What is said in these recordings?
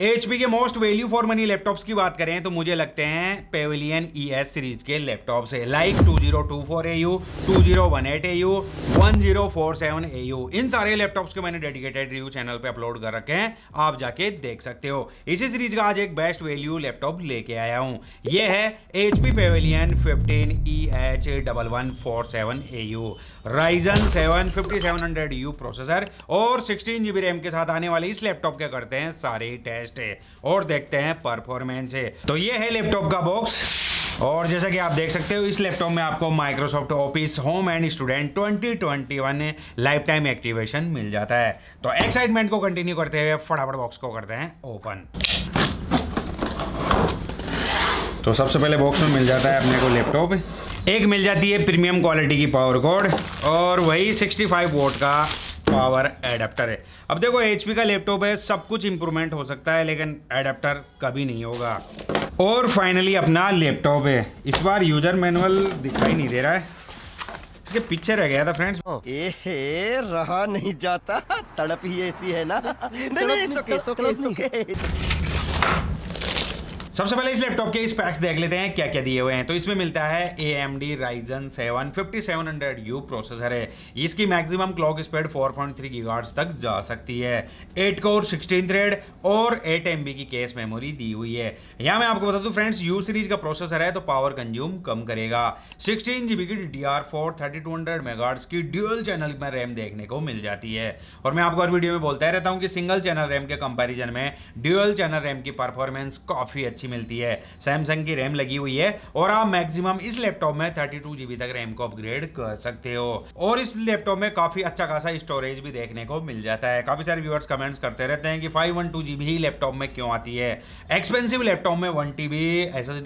H के most value for money laptops की बात करें तो मुझे लगते हैं पेविलियन ई एस सीरीज के लैपटॉप से like two zero two four A U two zero one eight A U one zero four seven A U इन सारे लैपटॉप्स के मैंने डेडिकेटेड रिव्यू चैनल पे अपलोड कर रखे हैं आप जाके देख सकते हो इसी सीरीज का आज एक बेस्ट वैल्यू लैपटॉप लेके आया हूँ ये है H P Pavilion fifteen E H double one four seven A U Ryzen seven fifty seven hundred U processor और सिक्सटीन जी बी रैम के साथ आने वाले इस लैपटॉप के करते हैं सारे टेस्ट बेस्ट है और देखते हैं परफॉर्मेंस है तो ये है लैपटॉप का बॉक्स और जैसा कि आप देख सकते हो इस लैपटॉप में आपको Microsoft Office Home and Student 2021 lifetime activation मिल जाता है तो एक्साइटमेंट को कंटिन्यू करते हुए फटाफट बॉक्स को करते हैं ओपन तो सबसे पहले बॉक्स में मिल जाता है अपने को लैपटॉप एक मिल जाती है प्रीमियम क्वालिटी की पावर कोड और वही 65 फाइव वोट का पावर एडेप्टर है अब देखो एच का लैपटॉप है सब कुछ इंप्रूवमेंट हो सकता है लेकिन एडेप्टर कभी नहीं होगा और फाइनली अपना लैपटॉप है इस बार यूजर मैनुअल दिखाई नहीं दे रहा है इसके पीछे रह गया था फ्रेंड्स oh. ए रहा नहीं जाता तड़प ही ऐसी है ना नहीं नहीं, नहीं, नहीं, नहीं, नहीं, नहीं, नहीं, नहीं, नहीं सबसे पहले इस लैपटॉप के स्पैक्स देख लेते हैं क्या क्या दिए हुए हैं तो इसमें मिलता है A M D Ryzen seven fifty seven hundred U processor है इसकी maximum clock speed four point three gigahertz तक जा सकती है एट कोर सिक्सटीन थ्रेड और एट एम बी की केस मेमोरी दी हुई है यहाँ मैं आपको बता दू फ्रेंड्स यू सीरीज का प्रोसेसर है तो पावर कंज्यूम कम करेगा सिक्सटीन जीबी की D R four thirty two hundred megahertz की ड्यूअल चैनल में रैम देखने को मिल जाती है और मैं आपको हर वीडियो में बोलता रहता हूँ कि सिंगल चैनल रैम के कंपेरिजन में ड्यूअल चैनल रैम की परफॉर्मेंस काफ़ी अच्छी अच्छी मिलती है सैमसंग की रैम लगी हुई है और आप मैक्सिमम इस लैपटॉप में थर्टी टू जीबी तक रैम को अपग्रेड कर सकते हो और इस लैपटॉप में काफी अच्छा खासा स्टोरेज भी देखने को मिल जाता है काफी सारे व्यूअर्स कमेंट्स करते रहते हैं कि फाइव वन टू जीबी ही लैपटॉप में क्यों आती है एक्सपेंसिव लैपटॉप में वन टीबी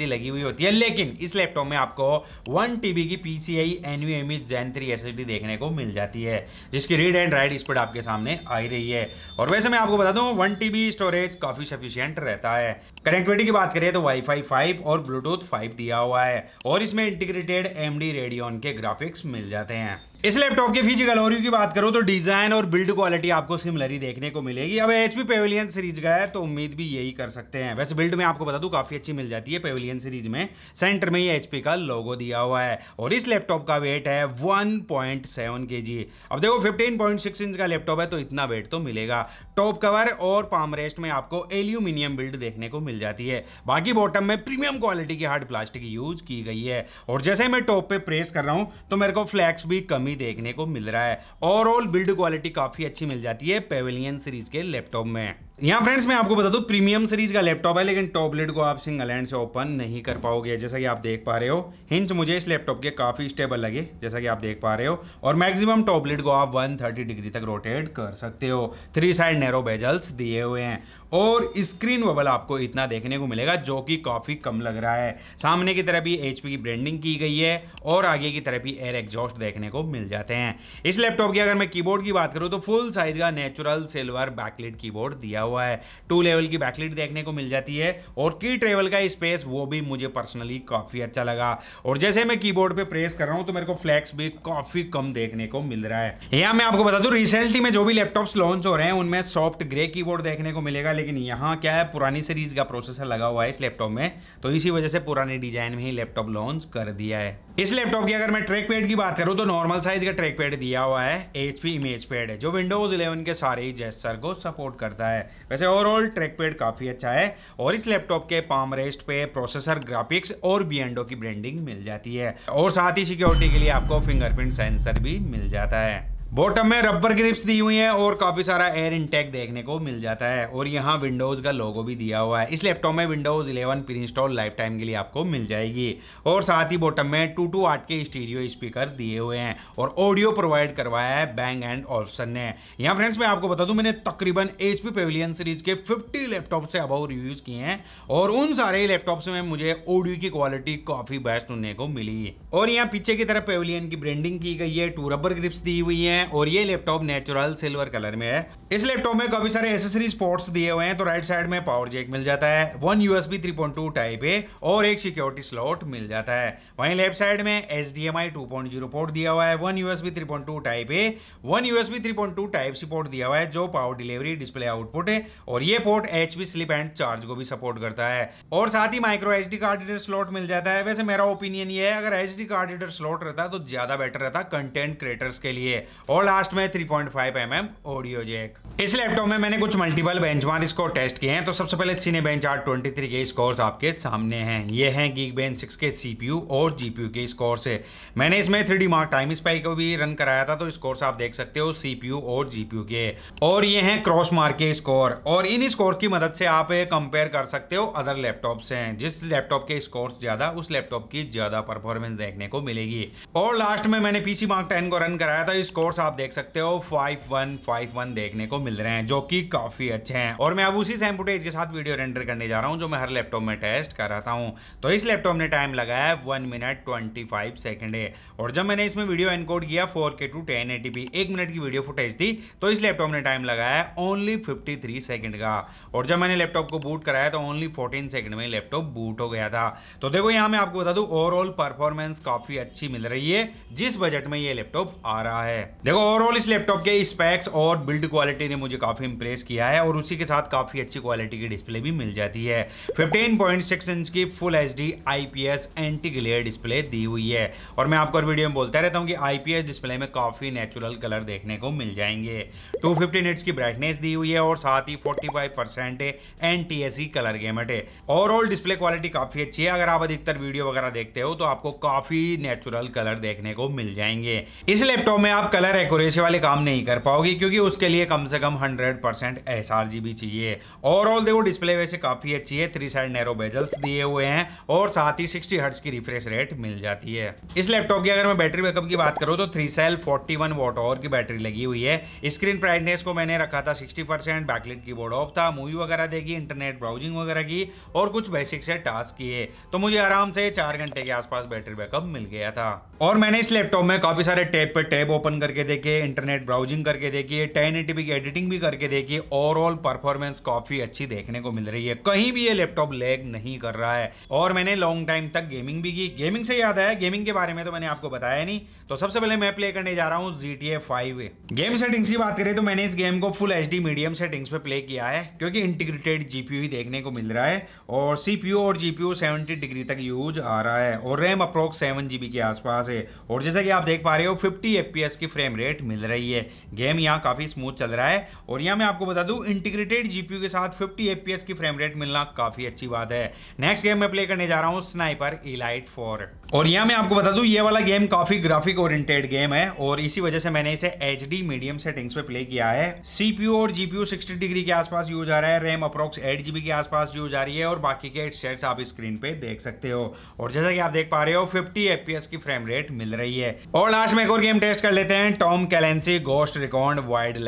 डी लगी हुई होती है लेकिन इस लैपटॉप में आपको वन टीबी की PCI NVMe gen three S S D देखने को मिल जाती है जिसकी रीड एंड राइट स्पीड आपके सामने आई रही है और वैसे मैं आपको बता दूं वन टीबी स्टोरेज काफी सफिशियंट रहता है कनेक्टिविटी की बात करें तो वाईफाई 5 और ब्लूटूथ 5 दिया हुआ है और इसमें इंटीग्रेटेड एम डी रेडियन के ग्राफिक्स मिल जाते हैं इस लैपटॉप के फीचर गलोरी की बात करो तो डिज़ाइन और बिल्ड क्वालिटी आपको सिमिलर ही देखने को मिलेगी अब एच पी पेविलियन सीरीज का है तो उम्मीद भी यही कर सकते हैं वैसे बिल्ड में आपको बता दूं काफ़ी अच्छी मिल जाती है पेविलियन सीरीज में सेंटर में ही एच का लोगो दिया हुआ है और इस लैपटॉप का वेट है वन पॉइंट सेवन के जी अब देखो फिफ्टीन पॉइंट सिक्स इंच का लैपटॉप है तो इतना वेट तो मिलेगा टॉप कवर और रेस्ट में आपको एल्यूमिनियम बिल्ड देखने को मिल जाती है बाकी बॉटम में प्रीमियम क्वालिटी की हार्ड प्लास्टिक यूज की गई है और जैसे मैं टॉप पे प्रेस कर रहा हूँ तो मेरे को फ्लैक्स भी कमी भी देखने को मिल रहा है ओवरऑल बिल्ड क्वालिटी काफ़ी अच्छी मिल जाती है पेविलियन सीरीज के लैपटॉप में यहाँ फ्रेंड्स मैं आपको बता दूँ प्रीमियम सीरीज का लैपटॉप है लेकिन टॉपलेट को आप सिंगल हैंड से ओपन नहीं कर पाओगे जैसा कि आप देख पा रहे हो हिंच मुझे इस लैपटॉप के काफ़ी स्टेबल लगे जैसा कि आप देख पा रहे हो और मैक्सिमम टॉपलेट को आप 130 डिग्री तक रोटेट कर सकते हो थ्री साइड नैरो बेजल्स दिए हुए हैं और स्क्रीन वबल आपको इतना देखने को मिलेगा जो कि काफ़ी कम लग रहा है सामने की तरफ भी एच की ब्रांडिंग की गई है और आगे की तरफ भी एयर एग्जॉस्ट देखने को मिल जाते हैं इस लैपटॉप की अगर मैं कीबोर्ड की बात करूँ तो फुल साइज का नेचुरल सिल्वर बैकलेट कीबोर्ड दिया हुआ हुआ है टू लेवल की बैकलिट देखने को मिल जाती है और की ट्रेवल का स्पेस वो भी मुझे पर्सनली काफ़ी अच्छा लगा और जैसे मैं कीबोर्ड पे प्रेस कर रहा हूँ तो मेरे को फ्लैक्स भी काफ़ी कम देखने को मिल रहा है यहाँ मैं आपको बता दूँ रिसेंटली में जो भी लैपटॉप्स लॉन्च हो रहे हैं उनमें सॉफ्ट ग्रे कीबोर्ड देखने को मिलेगा लेकिन यहाँ क्या है पुरानी सीरीज का प्रोसेसर लगा हुआ है इस लैपटॉप में तो इसी वजह से पुराने डिजाइन में ही लैपटॉप लॉन्च कर दिया है इस लैपटॉप की अगर मैं ट्रैक पैड की बात करूँ तो नॉर्मल साइज का ट्रैक पैड दिया हुआ है एच इमेज पैड है जो विंडोज 11 के सारे ही जेस्टर को सपोर्ट करता है वैसे ओवरऑल ट्रैक पैड काफ़ी अच्छा है और इस लैपटॉप के पाम रेस्ट पे प्रोसेसर ग्राफिक्स और बी की ब्रांडिंग मिल जाती है और साथ ही सिक्योरिटी के लिए आपको फिंगरप्रिंट सेंसर भी मिल जाता है बॉटम में रबर ग्रिप्स दी हुई हैं और काफ़ी सारा एयर इंटेक देखने को मिल जाता है और यहाँ विंडोज़ का लोगो भी दिया हुआ है इस लैपटॉप में Windows 11 pre install lifetime के लिए आपको मिल जाएगी और साथ ही बॉटम में टू टू आठ के स्टीरियो स्पीकर दिए हुए हैं और ऑडियो प्रोवाइड करवाया है बैंग एंड ऑप्शन ने यहाँ फ्रेंड्स मैं आपको बता दूँ मैंने तकरीबन एच पी पेविलियन सीरीज के फिफ्टी लैपटॉप से अबाउ रिव्यूज़ किए हैं और उन सारे लैपटॉप में मुझे ऑडियो की क्वालिटी काफ़ी बेस्ट सुनने को मिली और यहाँ पीछे की तरफ पेविलियन की ब्रांडिंग की गई है टू रबर ग्रिप्स दी हुई है हैं और ये लैपटॉप नेचुरल सिल्वर कलर में है इस लैपटॉप में काफी सारे एसेसरीज पोर्ट्स दिए हुए हैं तो राइट साइड में पावर जेक मिल जाता है वन यूएसबी 3.2 टाइप ए और एक सिक्योरिटी स्लॉट मिल जाता है वहीं लेफ्ट साइड में H D M I two point zero port दिया हुआ है one USB two type A one USB two type C port दिया हुआ है जो पावर डिलीवरी डिस्प्ले आउटपुट है और ये port H P sleep and charge को भी सपोर्ट करता है और साथ ही micro H D card reader slot मिल जाता है वैसे मेरा ओपिनियन ये है अगर H D card reader slot रहता तो ज्यादा बेटर रहता कंटेंट क्रिएटर्स के लिए और लास्ट में 3.5 पॉइंट mm ऑडियो जैक इस लैपटॉप में मैंने कुछ multiple bench benchmark score test किए हैं तो सबसे पहले सीने बेंच आर ट्वेंटी के स्कोर्स आपके सामने हैं ये हैं गीक बेंच सिक्स के सीपीयू और जीपीयू के स्कोर्स है मैंने इसमें थ्री मार्क टाइम स्पाई को भी रन कराया था तो स्कोर्स आप देख सकते हो सीपीयू और जीपीयू के और ये हैं क्रॉस मार्क के स्कोर और इन स्कोर की मदद से आप कंपेयर कर सकते हो अदर लैपटॉप से जिस लैपटॉप के स्कोर ज्यादा उस लैपटॉप की ज्यादा परफॉर्मेंस देखने को मिलेगी और लास्ट में मैंने पीसी मार्क टेन को रन कराया था स्कोर स्कोर्स आप देख सकते हो फाइव फाइव वन वन देखने को मिल रहे हैं जो कि काफी अच्छे हैं और मैं अब उसी सेम फुटेज के साथ वीडियो रेंडर करने जा रहा हूं जो मैं हर लैपटॉप में टेस्ट कर रहा हूं तो इस लैपटॉप ने टाइम लगाया one minute twenty five second है और जब मैंने इसमें वीडियो एनकोड किया four K to ten ATP एक मिनट की वीडियो फुटेज थी तो इस लैपटॉप ने टाइम लगाया ओनली फिफ्टी थ्री सेकेंड का और जब मैंने लैपटॉप को बूट कराया तो ओनली फोर्टीन सेकेंड में लैपटॉप बूट हो गया था तो देखो यहाँ मैं आपको बता दू ओवरऑल परफॉर्मेंस काफ़ी अच्छी मिल रही है जिस बजट में ये लैपटॉप आ रहा है देखो ओवरऑल इस लैपटॉप के स्पैक्स और बिल्ड क्वालिटी ने मुझे काफ़ी इंप्रेस किया है और उसी के साथ काफ़ी अच्छी क्वालिटी की डिस्प्ले भी मिल जाती है 15.6 इंच की full H D I P S anti glare display दी हुई है और मैं आपको वीडियो में बोलता रहता हूँ कि आई पी एस डिस्प्ले में काफ़ी नेचुरल कलर देखने को मिल जाएंगे टू फिफ्टी की ब्राइटनेस दी हुई है और साथ ही forty five percent N T S colour gamut है ओवरऑल डिस्प्ले क्वालिटी काफ़ी अच्छी है अगर आप अधिकतर वीडियो वगैरह देखते हो तो आपको काफ़ी नेचुरल कलर देखने को मिल जाएंगे इस लैपटॉप में आप कलर बगैर एक्यूरेसी वाले काम नहीं कर पाओगी क्योंकि उसके लिए कम से कम hundred percent S R G भी चाहिए ओवरऑल देखो डिस्प्ले वैसे काफ़ी अच्छी है थ्री साइड नैरो बेजल्स दिए हुए हैं और साथ ही सिक्सटी हर्ट्स की रिफ्रेश रेट मिल जाती है इस लैपटॉप की अगर मैं बैटरी बैकअप की बात करूँ तो three cell forty one watt hour की बैटरी लगी हुई है स्क्रीन ब्राइटनेस को मैंने रखा था सिक्सटी परसेंट बैकलेट की बोर्ड ऑफ था मूवी वगैरह देगी इंटरनेट ब्राउजिंग वगैरह की और कुछ बेसिक से टास्क किए तो मुझे आराम से चार घंटे के आसपास बैटरी बैकअप मिल गया था और मैंने इस लैपटॉप में काफी सारे टैब पे टैब ओपन करके करके देखिए इंटरनेट ब्राउजिंग करके देखिए टेन एटी की एडिटिंग भी करके देखिए ओवरऑल परफॉर्मेंस काफी अच्छी देखने को मिल रही है कहीं भी ये लैपटॉप लैग नहीं कर रहा है और मैंने लॉन्ग टाइम तक गेमिंग भी की गेमिंग से याद आया गेमिंग के बारे में तो मैंने आपको बताया नहीं तो सबसे पहले मैं प्ले करने जा रहा हूँ G T A five game settings की बात करें तो मैंने इस गेम को full H D medium settings पे प्ले किया है क्योंकि इंटीग्रेटेड जीपीयू ही देखने को मिल रहा है और सीपीयू और जीपीयू सेवेंटी डिग्री तक यूज आ रहा है और रैम अप्रोक्स सेवन जीबी के आसपास है और जैसा कि आप देख पा रहे हो फिफ्टी एफ की फ्रेम फ्रेम रेट मिल रही है गेम यहाँ काफ़ी स्मूथ चल रहा है और यहाँ मैं आपको बता दूँ इंटीग्रेटेड जीपीयू के साथ 50 एफपीएस की फ्रेम रेट मिलना काफ़ी अच्छी बात है नेक्स्ट गेम मैं प्ले करने जा रहा हूँ स्नाइपर इलाइट फोर और यहाँ मैं आपको बता दूँ ये वाला गेम काफ़ी ग्राफिक ओरिएंटेड गेम है और इसी वजह से मैंने इसे एच मीडियम सेटिंग्स पे प्ले किया है सीपीयू और जीपीयू 60 डिग्री के आसपास यूज आ रहा है रैम अप्रोक्स एट के आसपास यूज आ रही है और बाकी के शेड्स आप स्क्रीन पे देख सकते हो और जैसा कि आप देख पा रहे हो फिफ्टी एफपीएस की फ्रेम रेट मिल रही है और लास्ट में एक और गेम टेस्ट कर लेते हैं Tom Clancy Ghost Recon Wild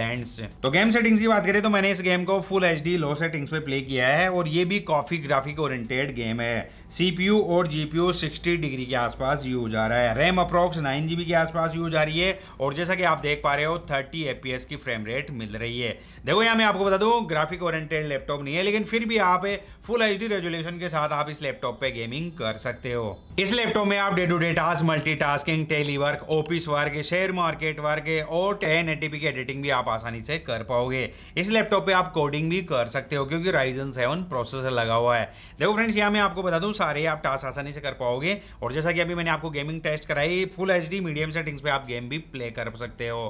तो गेम सेटिंग्स की बात करें तो मैंने इस गेम को फुल एच लो सेटिंग्स पे प्ले किया है और ये भी काफी ग्राफिक ओरिएंटेड गेम है सीपीयू और जीपीयू 60 डिग्री के आसपास यूज आ रहा है रैम अप्रोक्स नाइन जीबी के आसपास यूज आ रही है और जैसा कि आप देख पा रहे हो थर्टी एपीएस की फ्रेम रेट मिल रही है देखो यहाँ मैं आपको बता दू ग्राफिक ओरिएंटेड लैपटॉप नहीं है लेकिन फिर भी आप फुल एच रेजोल्यूशन के साथ आप इस लैपटॉप पे गेमिंग कर सकते हो इस लैपटॉप में आप day to day task multi tasking telework office work share market software के और टेन एटीपी की एडिटिंग भी आप आसानी से कर पाओगे इस लैपटॉप पे आप कोडिंग भी कर सकते हो क्योंकि राइजन सेवन प्रोसेसर लगा हुआ है देखो फ्रेंड्स यहाँ मैं आपको बता दूँ सारे आप टास्क आसानी से कर पाओगे और जैसा कि अभी मैंने आपको गेमिंग टेस्ट कराई फुल एच मीडियम सेटिंग्स पे आप गेम भी प्ले कर सकते हो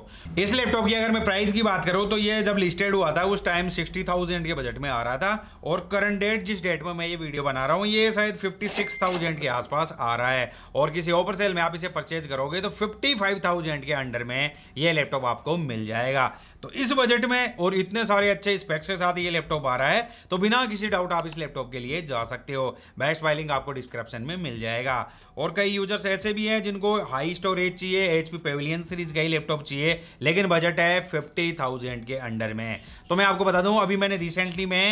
इस लैपटॉप की अगर मैं प्राइस की बात करूँ तो ये जब लिस्टेड हुआ था उस टाइम सिक्सटी थाउजेंड के बजट में आ रहा था और करंट डेट जिस डेट में मैं ये वीडियो बना रहा हूँ ये शायद फिफ्टी सिक्स थाउजेंड के आसपास आ रहा है और किसी ओपर सेल में आप इसे परचेज करोगे तो फिफ्टी फाइव थाउजेंड के अंडर में में ये लैपटॉप आपको मिल जाएगा तो इस बजट में और इतने सारे अच्छे स्पेक्स के साथ ये लैपटॉप आ रहा है तो बिना किसी डाउट आप इस लैपटॉप के लिए जा सकते हो बेस्ट फाइलिंग आपको डिस्क्रिप्शन में मिल जाएगा और कई यूजर्स ऐसे भी हैं जिनको हाई स्टोरेज चाहिए एच पी पेविलियन सीरीज का ही लैपटॉप चाहिए लेकिन बजट है फिफ्टी थाउजेंड के अंडर में तो मैं आपको बता दूं अभी मैंने रिसेंटली में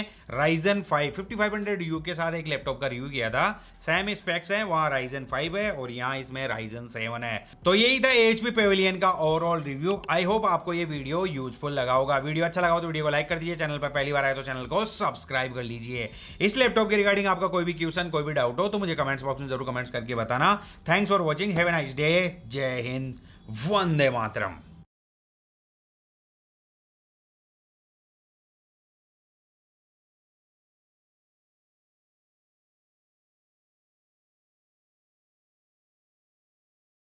Ryzen five fifty five hundred U के साथ एक लैपटॉप का रिव्यू किया था सेम स्पेक्स है वहाँ राइजन फाइव है और यहाँ इसमें राइजन सेवन है तो यही था एच पी पेविलियन का और ओवरऑल रिव्यू आई होप आपको ये वीडियो यूजफुल लगा होगा वीडियो अच्छा लगा हो तो वीडियो को लाइक कर दीजिए चैनल पर पहली बार आए तो चैनल को सब्सक्राइब कर लीजिए इस लैपटॉप के रिगार्डिंग आपका कोई भी क्वेश्चन कोई भी डाउट हो तो मुझे कमेंट्स बॉक्स में जरूर कमेंट्स करके बताना thanks for watching have a nice day जय हिंद वंदे मातरम